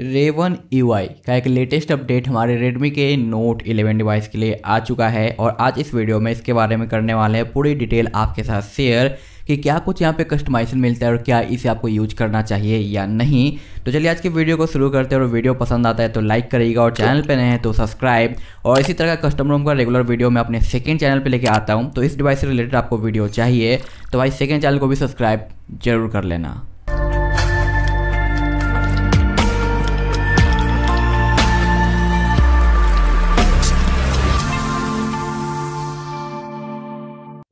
Raven you e का एक latest update हमारे Redmi के Note 11 डिवाइस के लिए आ चुका है और आज इस वीडियो में इसके बारे में करने वाले हैं पूरी डिटेल आपके साथ शेयर कि क्या कुछ यहाँ पे कस्टमाइजेशन मिलता है और क्या इसे आपको यूज करना चाहिए या नहीं तो चलिए आज की वीडियो को शुरू करते हैं और वीडियो पसंद आता है तो लाइक करिएगा और चैनल पे नए हैं तो सब्सक्राइब और इसी तरह का कस्टम रूम का रेगुलर वीडियो मैं अपने सेकेंड चैनल पर लेके आता हूँ तो इस डिवाइस से रिलेटेड आपको वीडियो चाहिए तो भाई सेकेंड चैनल को भी सब्सक्राइब जरूर कर लेना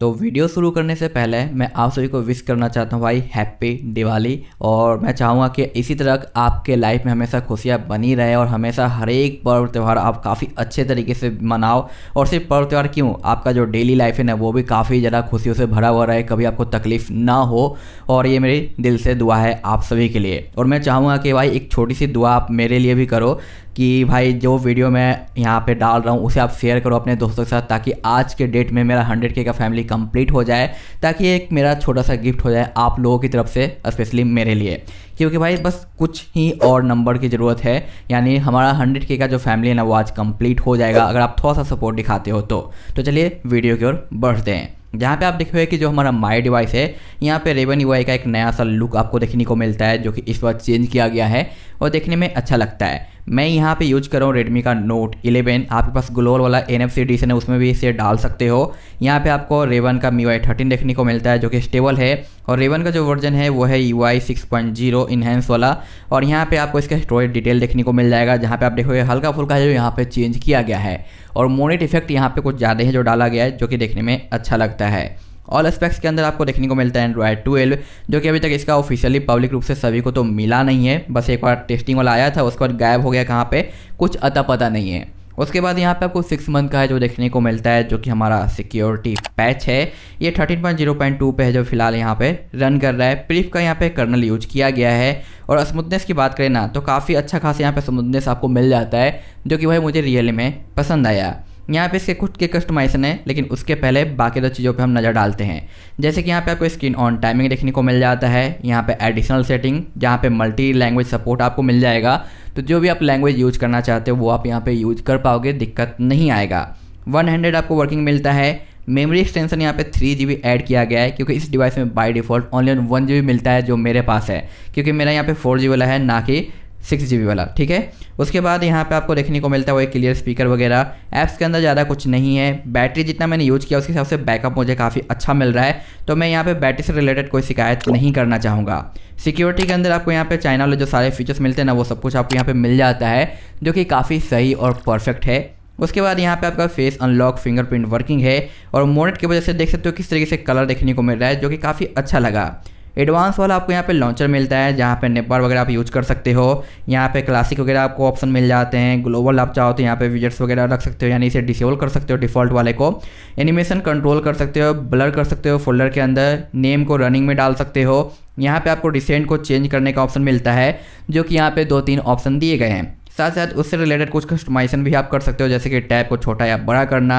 तो वीडियो शुरू करने से पहले मैं आप सभी को विश करना चाहता हूँ भाई हैप्पी दिवाली और मैं चाहूँगा कि इसी तरह आपके लाइफ में हमेशा खुशियाँ बनी रहे और हमेशा हर एक पर्व त्यौहार आप काफ़ी अच्छे तरीके से मनाओ और सिर्फ पर्व त्यौहार क्यों आपका जो डेली लाइफ है ना वो भी काफ़ी ज़्यादा खुशियों से भरा हुआ रहे कभी आपको तकलीफ ना हो और ये मेरी दिल से दुआ है आप सभी के लिए और मैं चाहूँगा कि भाई एक छोटी सी दुआ आप मेरे लिए भी करो कि भाई जो वीडियो मैं यहाँ पे डाल रहा हूँ उसे आप शेयर करो अपने दोस्तों के साथ ताकि आज के डेट में मेरा हंड्रेड के का फैमिली कंप्लीट हो जाए ताकि एक मेरा छोटा सा गिफ्ट हो जाए आप लोगों की तरफ से स्पेशली मेरे लिए क्योंकि भाई बस कुछ ही और नंबर की ज़रूरत है यानी हमारा हंड्रेड के का जो फैमिली है ना वो आज कंप्लीट हो जाएगा अगर आप थोड़ा सा सपोर्ट दिखाते हो तो, तो चलिए वीडियो की ओर बढ़ते हैं जहाँ पे आप देख रहे हैं कि जो हमारा माई डिवाइस है यहाँ पे रेवन यू का एक नया सा लुक आपको देखने को मिलता है जो कि इस बार चेंज किया गया है और देखने में अच्छा लगता है मैं यहाँ पे यूज कर रहा हूँ रेडमी का नोट 11 आपके पास ग्लोबल वाला एन एफ है उसमें भी इसे डाल सकते हो यहाँ पे आपको रेवन का मी वाई थर्टीन देखने को मिलता है जो कि स्टेबल है और रेवन का जो वर्जन है वो है U I six point zero enhance वाला और यहाँ पे आपको इसका स्टोरेज डिटेल देखने को मिल जाएगा जहाँ पे आप देखोगे हल्का फुल्का जो यहाँ पे चेंज किया गया है और मोनिट इफेक्ट यहाँ पे कुछ ज़्यादा है जो डाला गया है जो कि देखने में अच्छा लगता है ऑल एस्पेक्ट्स के अंदर आपको देखने को मिलता है एंड्रॉयड ट्वेल्व जो कि अभी तक इसका ऑफिशियली पब्लिक रूप से सभी को तो मिला नहीं है बस एक बार टेस्टिंग वाला आया था उसके बाद गायब हो गया कहाँ पर कुछ अता पता नहीं है उसके बाद यहाँ पे आपको सिक्स मंथ का है जो देखने को मिलता है जो कि हमारा सिक्योरिटी पैच है ये 13.0.2 पे है जो फिलहाल यहाँ पे रन कर रहा है प्रीफ का यहाँ पे कर्नल यूज किया गया है और स्मूथनेस की बात करें ना तो काफ़ी अच्छा खासा यहाँ पे स्मूथनेस आपको मिल जाता है जो कि भाई मुझे रियल में पसंद आया यहाँ पे इसके कुछ के कस्टमाइजेशन है लेकिन उसके पहले बाकी दो चीज़ों पे हम नज़र डालते हैं जैसे कि यहाँ पे आपको स्क्रीन ऑन टाइमिंग देखने को मिल जाता है यहाँ पे एडिशनल सेटिंग जहाँ पे मल्टी लैंग्वेज सपोर्ट आपको मिल जाएगा तो जो भी आप लैंग्वेज यूज करना चाहते हो वो आप यहाँ पर यूज कर पाओगे दिक्कत नहीं आएगा वन आपको वर्किंग मिलता है मेमोरी एक्सटेंशन यहाँ पे थ्री जी बी एड किया गया है क्योंकि इस डिवाइस में by default online one G B मिलता है जो मेरे पास है क्योंकि मेरा यहाँ पे फोर जी वाला है ना कि सिक्स जी वाला ठीक है उसके बाद यहाँ पे आपको देखने को मिलता है वो एक क्लियर स्पीकर वगैरह ऐप्स के अंदर ज़्यादा कुछ नहीं है बैटरी जितना मैंने यूज़ किया उसके हिसाब से बैकअप मुझे काफ़ी अच्छा मिल रहा है तो मैं यहाँ पे बैटरी से रिलेटेड कोई शिकायत नहीं करना चाहूँगा सिक्योरिटी के अंदर आपको यहाँ पे चाइना वाले जो सारे फीचर्स मिलते हैं ना वो सब कुछ आपको यहाँ पर मिल जाता है जो कि काफ़ी सही और परफेक्ट है उसके बाद यहाँ पे आपका फेस अनलॉक फिंगरप्रिंट वर्किंग है और मोनेट की वजह से देख सकते हो किस तरीके से कलर देखने को मिल रहा है जो कि काफ़ी अच्छा लगा एडवांस वाला आपको यहाँ पे लॉन्चर मिलता है जहाँ पे नेपाल वगैरह आप यूज कर सकते हो यहाँ पे क्लासिक वगैरह आपको ऑप्शन मिल जाते हैं ग्लोबल आप चाहो तो यहाँ पे विजट्स वगैरह रख सकते हो यानी इसे डिसेबल कर सकते हो डिफॉल्ट वाले को एनिमेशन कंट्रोल कर सकते हो ब्लर कर सकते हो फोल्डर के अंदर नेम को रनिंग में डाल सकते हो यहाँ पे आपको डिसेंट को चेंज करने का ऑप्शन मिलता है जो कि यहाँ पे दो तीन ऑप्शन दिए गए हैं साथ साथ उससे रिलेटेड कुछ कस्टमाइजेशन भी आप कर सकते हो जैसे कि टैब को छोटा या बड़ा करना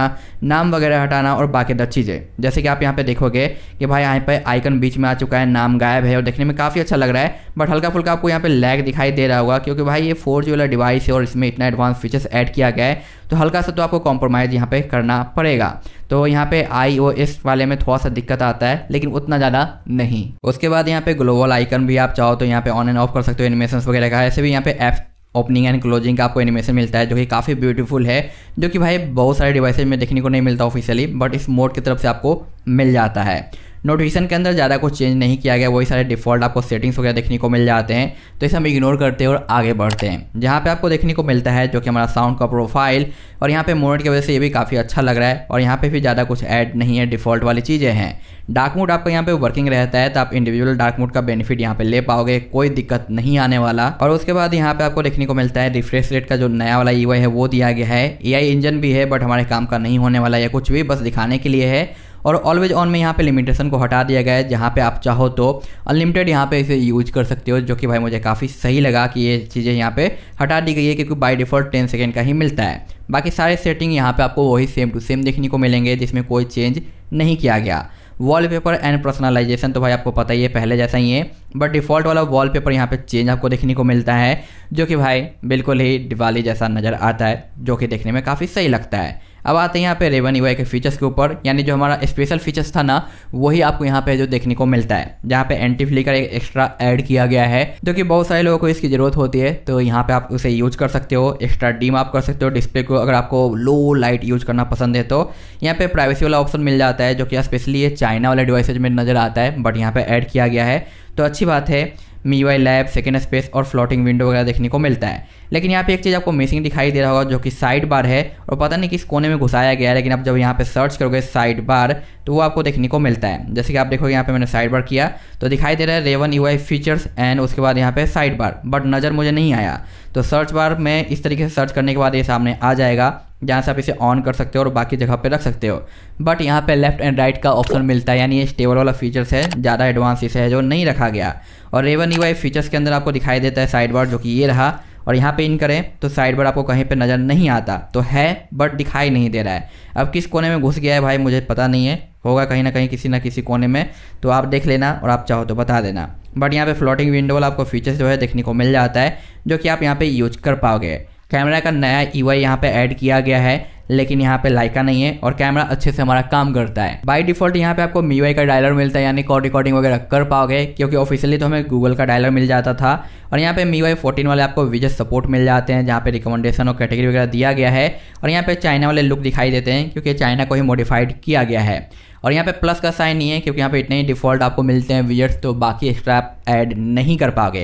नाम वगैरह हटाना और बाकी दस चीज़ें जैसे कि आप यहाँ पे देखोगे कि भाई यहाँ पे आइकन बीच में आ चुका है नाम गायब है और देखने में काफ़ी अच्छा लग रहा है बट हल्का फुल्का आपको यहाँ पे लैग दिखाई दे रहा होगा क्योंकि भाई ये फोर जी वाला डिवाइस है और इसमें इतना एडवांस फीचर्स ऐड किया गया है तो हल्का सा तो आपको कॉम्प्रोमाइज़ यहाँ पे करना पड़ेगा तो यहाँ पे आई ओ वाले में थोड़ा सा दिक्कत आता है लेकिन उतना ज़्यादा नहीं उसके बाद यहाँ पे ग्लोबल आइकन भी आप चाहो तो यहाँ पे ऑन एंड ऑफ कर सकते हो एनिमेशन वगैरह का ऐसे भी यहाँ पे ऐप ओपनिंग एंड क्लोजिंग का आपको एनिमेशन मिलता है जो कि काफ़ी ब्यूटीफुल है जो कि भाई बहुत सारे डिवाइसेज में देखने को नहीं मिलता ऑफिशियली बट इस मोड की तरफ से आपको मिल जाता है नोटिफिकेशन के अंदर ज़्यादा कुछ चेंज नहीं किया गया वही सारे डिफॉल्ट आपको सेटिंग्स वगैरह देखने को मिल जाते हैं तो इसे हम इग्नोर करते हैं और आगे बढ़ते हैं जहाँ पे आपको देखने को मिलता है जो कि हमारा साउंड का प्रोफाइल और यहाँ पे मोड की वजह से ये भी काफ़ी अच्छा लग रहा है और यहाँ पे भी ज़्यादा कुछ ऐड नहीं है डिफॉल्ट वाली चीज़ें हैं डार्क मोड आपका यहाँ पे वर्किंग रहता है तो आप इंडिविजुअल डार्क मोड का बेनिफिट यहाँ पे ले पाओगे कोई दिक्कत नहीं आने वाला और उसके बाद यहाँ पे आपको देखने को मिलता है रिफ्रेश रेट का जो नया वाला ई e है वो दिया गया है ए इंजन भी है बट हमारे काम का नहीं होने वाला या कुछ भी बस दिखाने के लिए है और ऑलवेज ऑन में यहाँ पे लिमिटेशन को हटा दिया गया है जहाँ पे आप चाहो तो अनलिमिटेड यहाँ पे इसे यूज कर सकते हो जो कि भाई मुझे काफ़ी सही लगा कि ये चीज़ें यहाँ पे हटा दी गई है क्योंकि बाय डिफ़ॉल्ट टेन सेकेंड का ही मिलता है बाकी सारे सेटिंग यहाँ पे आपको वही सेम टू सेम देखने को मिलेंगे जिसमें कोई चेंज नहीं किया गया वॉलपेपर एंड पर्सनलाइजेशन तो भाई आपको पता ही है पहले जैसा ही है बट डिफ़ॉल्ट वाला वॉलपेपर यहाँ पे चेंज आपको देखने को मिलता है जो कि भाई बिल्कुल ही दिवाली जैसा नज़र आता है जो कि देखने में काफ़ी सही लगता है अब आते हैं यहाँ पे रेवन यू के फीचर्स के ऊपर यानी जो हमारा स्पेशल फीचर्स था ना वही आपको यहाँ पे जो देखने को मिलता है जहाँ पे एंटी फ्लिकर एक एक्स्ट्रा ऐड किया गया है जो कि बहुत सारे लोगों को इसकी जरूरत होती है तो यहाँ पे आप उसे यूज कर सकते हो एक्स्ट्रा डीम आप कर सकते हो डिस्प्ले को अगर आपको लो लाइट यूज करना पसंद है तो यहाँ पे प्राइवेसी वाला ऑप्शन मिल जाता है जो कि स्पेशली ये चाइना वाले डिवाइसेज में नजर आता है बट यहाँ पे ऐड किया गया है तो अच्छी बात है MIUI lab second space और फ्लोटिंग विंडो वगैरह देखने को मिलता है लेकिन यहाँ पे एक चीज़ आपको मिसिंग दिखाई दे रहा होगा जो कि साइड बार है और पता नहीं किस कोने में घुसाया गया है लेकिन आप जब यहाँ पे सर्च करोगे साइड बार तो वो आपको देखने को मिलता है जैसे कि आप देखोगे यहाँ पे मैंने साइड बार किया तो दिखाई दे रहा है रेवन यू फीचर्स एंड उसके बाद यहाँ पर साइड बार बट नज़र मुझे नहीं आया तो सर्च बार में इस तरीके से सर्च करने के बाद ये सामने आ जाएगा जहाँ से आप इसे ऑन कर सकते हो और बाकी जगह पे रख सकते हो बट यहाँ पे लेफ्ट एंड राइट का ऑप्शन मिलता है यानी ये स्टेबल वाला फीचर्स है ज़्यादा एडवांस इसे है जो नहीं रखा गया और रेवन ई फीचर्स के अंदर आपको दिखाई देता है साइड बार जो कि ये रहा और यहाँ पे इन करें तो साइड बार आपको कहीं पे नज़र नहीं आता तो है बट दिखाई नहीं दे रहा है अब किस कोने में घुस गया है भाई मुझे पता नहीं है होगा कहीं ना कहीं किसी ना किसी कोने में तो आप देख लेना और आप चाहो तो बता देना बट यहाँ पर फ्लोटिंग विंडो वाला आपको फीचर्स जो है देखने को मिल जाता है जो कि आप यहाँ पर यूज कर पाओगे कैमरा का नया ई e वाई यहाँ पे ऐड किया गया है लेकिन यहाँ पे लाइका नहीं है और कैमरा अच्छे से हमारा काम करता है बाय डिफॉल्ट यहाँ पे आपको मी का डायलर मिलता है यानी कॉल रिकॉर्डिंग वगैरह कर पाओगे क्योंकि ऑफिशियली तो हमें गूगल का डायलर मिल जाता था और यहाँ पे मी वाई फोर्टीन वाले आपको विजय सपोर्ट मिल जाते हैं जहाँ पे रिकमेंडेशन और कैटेगरी वगैरह दिया गया है और यहाँ पे चाइना वाले लुक दिखाई देते हैं क्योंकि चाइना को ही मॉडिफाइड किया गया है और यहाँ पे प्लस का साइन नहीं है क्योंकि यहाँ पे इतने ही डिफ़ॉल्ट आपको मिलते हैं विजट्स तो बाकी एक्स्ट्रा ऐड नहीं कर पाओगे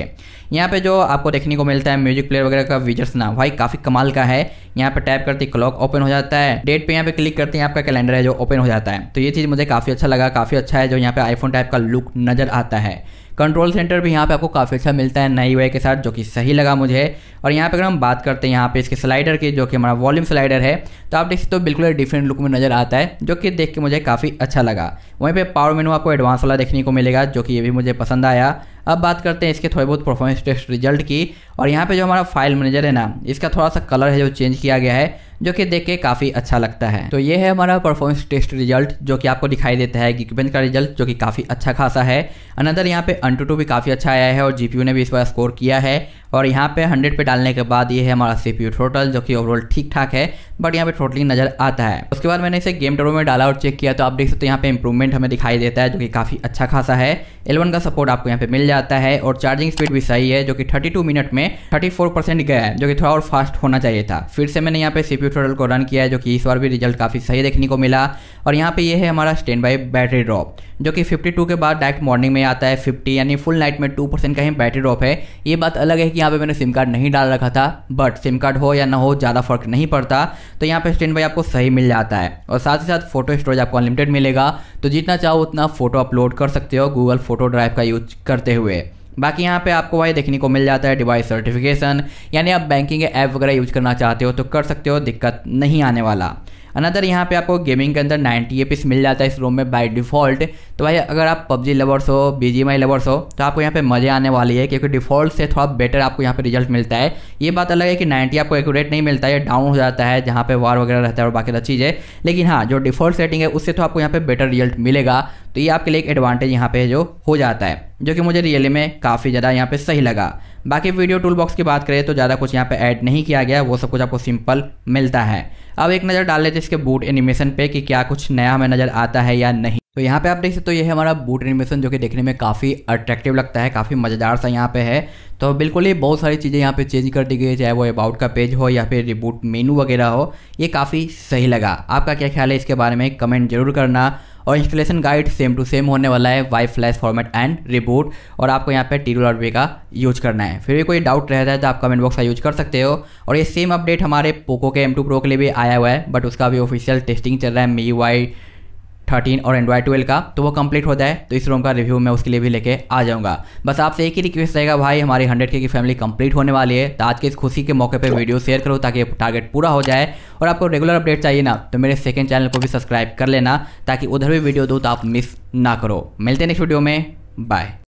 यहाँ पे जो आपको देखने को मिलता है म्यूजिक प्लेयर वगैरह का विजट्स ना भाई काफ़ी कमाल का है यहाँ पे टैप करते क्लॉक ओपन हो जाता है डेट पे यहाँ पे क्लिक करते हैं आपका कैलेंडर है जो ओपन हो जाता है तो ये चीज़ मुझे काफ़ी अच्छा लगा काफ़ी अच्छा है जो यहाँ पे आईफोन टाइप का लुक नज़र आता है कंट्रोल सेंटर भी यहाँ पे आपको काफ़ी अच्छा मिलता है नई वे के साथ जो कि सही लगा मुझे और यहाँ पे अगर हम बात करते हैं यहाँ पे इसके स्लाइडर की जो कि हमारा वॉल्यूम स्लाइडर है तो आप देख सकते हो तो बिल्कुल डिफरेंट लुक में नज़र आता है जो कि देख के मुझे काफ़ी अच्छा लगा वहीं पर पावर मेनू आपको एडवांस वाला देखने को मिलेगा जो कि ये भी मुझे पसंद आया अब बात करते हैं इसके थोड़े बहुत परफॉर्मेंस टेस्ट रिजल्ट की और यहाँ पर जो हमारा फाइल मैनेजर है ना इसका थोड़ा सा कलर है जो चेंज किया गया है जो कि देख के काफ़ी अच्छा लगता है तो ये है हमारा परफॉर्मेंस टेस्ट रिजल्ट जो कि आपको दिखाई देता है गिकबेंच का रिजल्ट जो कि काफ़ी अच्छा खासा है अनदर यहाँ पे अंटू भी काफ़ी अच्छा आया है और जीपीयू ने भी इस बार स्कोर किया है और यहाँ पे 100 पे डालने के बाद ये है हमारा सी पी टोटल जो कि ओवरऑल ठीक ठाक है बट यहाँ पे टोटली नज़र आता है उसके बाद मैंने इसे गेम टोरो में डाला और चेक किया तो आप देख सकते हो यहाँ पे इंप्रूवमेंट हमें दिखाई देता है जो कि काफ़ी अच्छा खासा है एलवन का सपोर्ट आपको यहाँ पे मिल जाता है और चार्जिंग स्पीड भी सही है जो कि थर्टी मिनट में थर्टी परसेंट गया है जो कि थोड़ा और फास्ट होना चाहिए था फिर से मैंने यहाँ पे सी पी टोटल को रन किया है जो कि इस बार भी रिजल्ट काफ़ी सही देखने को मिला और यहाँ पे ये है हमारा स्टैंड बाई बैटरी ड्रॉप जो कि 52 के बाद डायरेक्ट मॉर्निंग में आता है 50 यानी फुल नाइट में 2 परसेंट का ही बैटरी ड्रॉप है ये बात अलग है कि यहाँ पे मैंने सिम कार्ड नहीं डाल रखा था बट सिम कार्ड हो या ना हो ज़्यादा फर्क नहीं पड़ता तो यहाँ पे स्टैंड बाई आपको सही मिल जाता है और साथ ही साथ फोटो स्टोरेज आपको अनलिमिटेड मिलेगा तो जितना चाहो उतना फोटो अपलोड कर सकते हो गूगल फोटो ड्राइव का यूज करते हुए बाकी यहाँ पे आपको वही देखने को मिल जाता है डिवाइस सर्टिफिकेशन यानी आप बैंकिंग ऐप वगैरह यूज करना चाहते हो तो कर सकते हो दिक्कत नहीं आने वाला अनदर यहाँ पे आपको गेमिंग के अंदर 90 ए मिल जाता है इस रोम में बाय डिफ़ॉल्ट तो भाई अगर आप पबजी लवर्स हो बी लवर्स हो तो आपको यहाँ पे मज़े आने वाली है क्योंकि डिफ़ॉल्ट से थोड़ा बेटर आपको यहाँ पे रिजल्ट मिलता है ये बात अलग है कि नाइन्टी आपको एक्यूरेट नहीं मिलता है डाउन हो जाता है जहाँ पे वार वगैरह रहता है और बाकी सब चीज़ें लेकिन हाँ जो डिफ़ॉल्ट सेटिंग है उससे तो आपको यहाँ पर बेटर रिजल्ट मिलेगा तो ये आपके लिए एक एडवांटेज यहाँ पे जो हो जाता है जो कि मुझे रियली में काफ़ी ज़्यादा यहाँ पे सही लगा बाकी वीडियो टूल बॉक्स की बात करें तो ज़्यादा कुछ यहाँ पे ऐड नहीं किया गया वो सब कुछ आपको सिंपल मिलता है अब एक नज़र डाल लेते हैं इसके बूट एनिमेशन पे कि क्या कुछ नया हमें नज़र आता है या नहीं तो यहाँ पे आप देख सकते हो तो ये है हमारा बूट एनिमेशन जो कि देखने में काफ़ी अट्रैक्टिव लगता है काफ़ी मज़ेदार सा यहाँ पे है तो बिल्कुल ही बहुत सारी चीज़ें यहाँ पे चेंज कर दी गई है चाहे वो अबाउट का पेज हो या फिर रिबूट मेनू वगैरह हो ये काफ़ी सही लगा आपका क्या ख्याल है इसके बारे में कमेंट जरूर करना और installation guide same to same होने वाला है wipe flash format and reboot और आपको यहाँ पे टी वे का यूज करना है फिर भी कोई डाउट रहता है तो आप कमेंट बॉक्स का यूज कर सकते हो और ये सेम अपडेट हमारे पोको के एम टू प्रो के लिए भी आया हुआ है बट उसका भी ऑफिशियल टेस्टिंग चल रहा है मी वाई थर्टीन और एंड्रॉयड ट्वेल्व का तो वो कंप्लीट होता है तो इस रोम का रिव्यू मैं उसके लिए भी लेके आ जाऊंगा बस आपसे एक ही रिक्वेस्ट रहेगा भाई हमारी हंड्रेड के की फैमिली कंप्लीट होने वाली है तो आज के इस खुशी के मौके पर वीडियो शेयर करो ताकि टारगेट पूरा हो जाए और आपको रेगुलर अपडेट चाहिए ना तो मेरे सेकेंड चैनल को भी सब्सक्राइब कर लेना ताकि उधर भी वीडियो दो तो आप मिस ना करो मिलते नेक्स्ट वीडियो में बाय